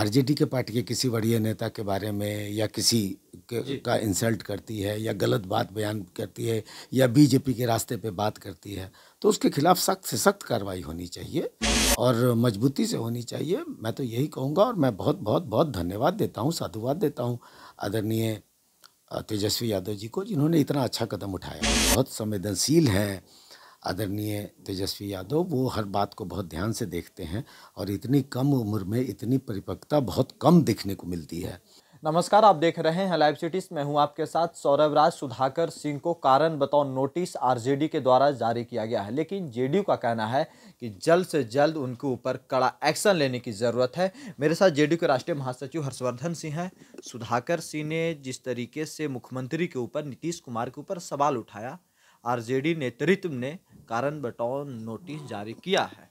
RJD के party के किसी बड़े नेता के बारे में या किसी का इंसल्ट करती है या गलत बात बयान करती है या बीजेपी के रास्ते पे बात करती है तो उसके खिलाफ सख्त से सख्त कार्रवाई होनी चाहिए और मजबूती से होनी चाहिए मैं तो यही कहूँगा और मैं बहुत बहुत बहुत धन्यवाद देता हूँ साधुवाद देता हूँ आदरणीय तेजस्वी यादव जी को जिन्होंने इतना अच्छा कदम उठाया बहुत संवेदनशील हैं आदरणीय तेजस्वी यादव वो हर बात को बहुत ध्यान से देखते हैं और इतनी कम उम्र में इतनी परिपक्वता बहुत कम देखने को मिलती है नमस्कार आप देख रहे हैं लाइव सिटीज मैं हूं आपके साथ सौरभ राज सुधाकर सिंह को कारण बताओ नोटिस आरजेडी के द्वारा जारी किया गया है लेकिन जेडीयू का कहना है कि जल्द से जल्द उनके ऊपर कड़ा एक्शन लेने की ज़रूरत है मेरे साथ जेडीयू के राष्ट्रीय महासचिव हर्षवर्धन सिंह हैं सुधाकर सिंह ने जिस तरीके से मुख्यमंत्री के ऊपर नीतीश कुमार के ऊपर सवाल उठाया आरजेडी नेतृत्व ने कारण बताओ नोटिस जारी किया है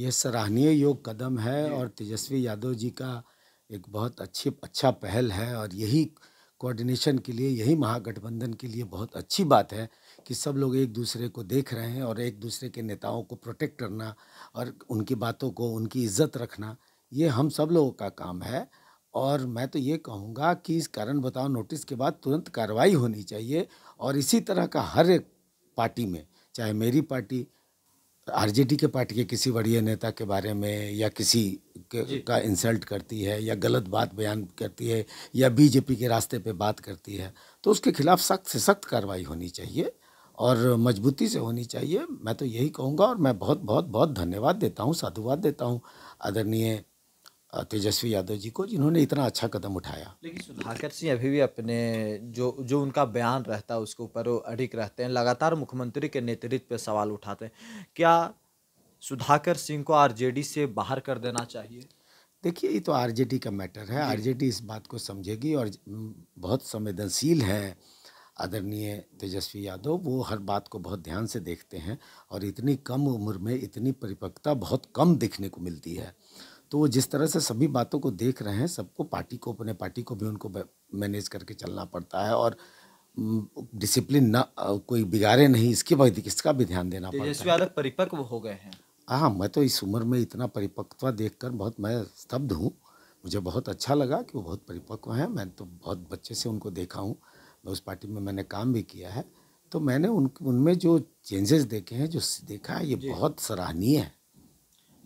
ये सराहनीय योग कदम है और तेजस्वी यादव जी का एक बहुत अच्छी अच्छा पहल है और यही कोऑर्डिनेशन के लिए यही महागठबंधन के लिए बहुत अच्छी बात है कि सब लोग एक दूसरे को देख रहे हैं और एक दूसरे के नेताओं को प्रोटेक्ट करना और उनकी बातों को उनकी इज्जत रखना ये हम सब लोगों का काम है और मैं तो ये कहूँगा कि इस कारण बताओ नोटिस के बाद तुरंत कार्रवाई होनी चाहिए और इसी तरह का हर एक पार्टी में चाहे मेरी पार्टी आरजेडी के पार्टी के किसी वरीय नेता के बारे में या किसी का इंसल्ट करती है या गलत बात बयान करती है या बीजेपी के रास्ते पे बात करती है तो उसके खिलाफ सख्त से सख्त कार्रवाई होनी चाहिए और मजबूती से होनी चाहिए मैं तो यही कहूँगा और मैं बहुत बहुत बहुत धन्यवाद देता हूँ साधुवाद देता हूँ आदरणीय तेजस्वी यादव जी को जिन्होंने इतना अच्छा कदम उठाया लेकिन सुधाकर सिंह अभी भी अपने जो जो उनका बयान रहता है उसके ऊपर अधिक रहते हैं लगातार मुख्यमंत्री के नेतृत्व पर सवाल उठाते हैं क्या सुधाकर सिंह को आरजेडी से बाहर कर देना चाहिए देखिए ये तो आरजेडी का मैटर है आरजेडी इस बात को समझेगी और बहुत संवेदनशील है आदरणीय तेजस्वी यादव वो हर बात को बहुत ध्यान से देखते हैं और इतनी कम उम्र में इतनी परिपक्वता बहुत कम देखने को मिलती है तो वो जिस तरह से सभी बातों को देख रहे हैं सबको पार्टी को अपने पार्टी को भी उनको मैनेज करके चलना पड़ता है और डिसिप्लिन ना कोई बिगाड़े नहीं इसके बाद इसका भी ध्यान देना पड़ता है यादव परिपक्व हो गए हैं हाँ मैं तो इस उम्र में इतना परिपक्व देख बहुत मैं स्तब्ध हूँ मुझे बहुत अच्छा लगा कि वो बहुत परिपक्व हैं मैं तो बहुत बच्चे से उनको देखा हूँ मैं उस पार्टी में मैंने काम भी किया है तो मैंने उन उनमें जो चेंजेस देखे हैं जो देखा है ये बहुत सराहनीय है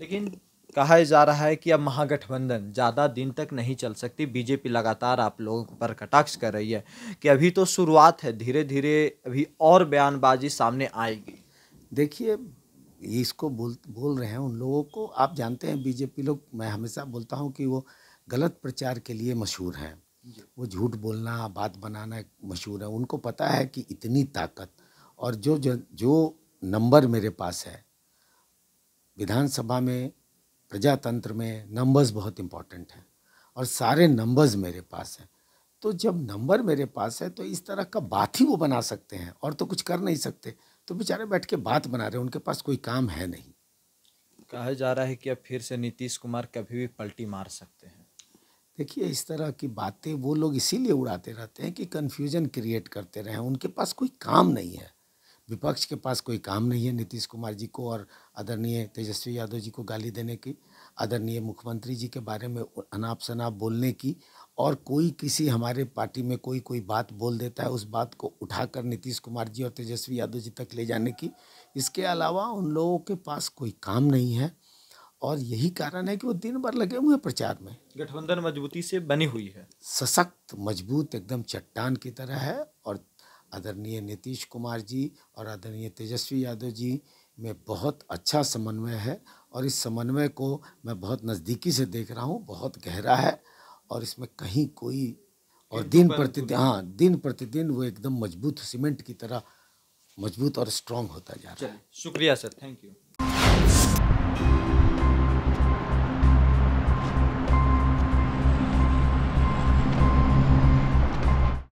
लेकिन कहा जा रहा है कि अब महागठबंधन ज़्यादा दिन तक नहीं चल सकती बीजेपी लगातार आप लोगों पर कटाक्ष कर रही है कि अभी तो शुरुआत है धीरे धीरे अभी और बयानबाजी सामने आएगी देखिए इसको बोल बोल रहे हैं उन लोगों को आप जानते हैं बीजेपी लोग मैं हमेशा बोलता हूँ कि वो गलत प्रचार के लिए मशहूर हैं वो झूठ बोलना बात बनाना मशहूर है उनको पता है कि इतनी ताकत और जो जो, जो नंबर मेरे पास है विधानसभा में प्रजातंत्र में नंबर्स बहुत इम्पॉर्टेंट हैं और सारे नंबर्स मेरे पास हैं तो जब नंबर मेरे पास है तो इस तरह का बात ही वो बना सकते हैं और तो कुछ कर नहीं सकते तो बेचारे बैठ के बात बना रहे हैं उनके पास कोई काम है नहीं कहा जा रहा है कि अब फिर से नीतीश कुमार कभी भी पलटी मार सकते हैं देखिए इस तरह की बातें वो लोग इसीलिए उड़ाते रहते हैं कि कन्फ्यूजन क्रिएट करते रहें उनके पास कोई काम नहीं है विपक्ष के पास कोई काम नहीं है नीतीश कुमार जी को और आदरणीय तेजस्वी यादव जी को गाली देने की आदरणीय मुख्यमंत्री जी के बारे में अनाप शनाप बोलने की और कोई किसी हमारे पार्टी में कोई कोई बात बोल देता है उस बात को उठाकर नीतीश कुमार जी और तेजस्वी यादव जी तक ले जाने की इसके अलावा उन लोगों के पास कोई काम नहीं है और यही कारण है कि वो दिन भर लगे हुए हैं प्रचार में गठबंधन मजबूती से बनी हुई है सशक्त मजबूत एकदम चट्टान की तरह है और आदरणीय नीतीश कुमार जी और आदरणीय तेजस्वी यादव जी में बहुत अच्छा समन्वय है और इस समन्वय को मैं बहुत नज़दीकी से देख रहा हूँ बहुत गहरा है और इसमें कहीं कोई और दिन प्रतिदिन हाँ दिन प्रतिदिन वो एकदम मजबूत सीमेंट की तरह मजबूत और स्ट्रांग होता जा रहा है शुक्रिया सर थैंक यू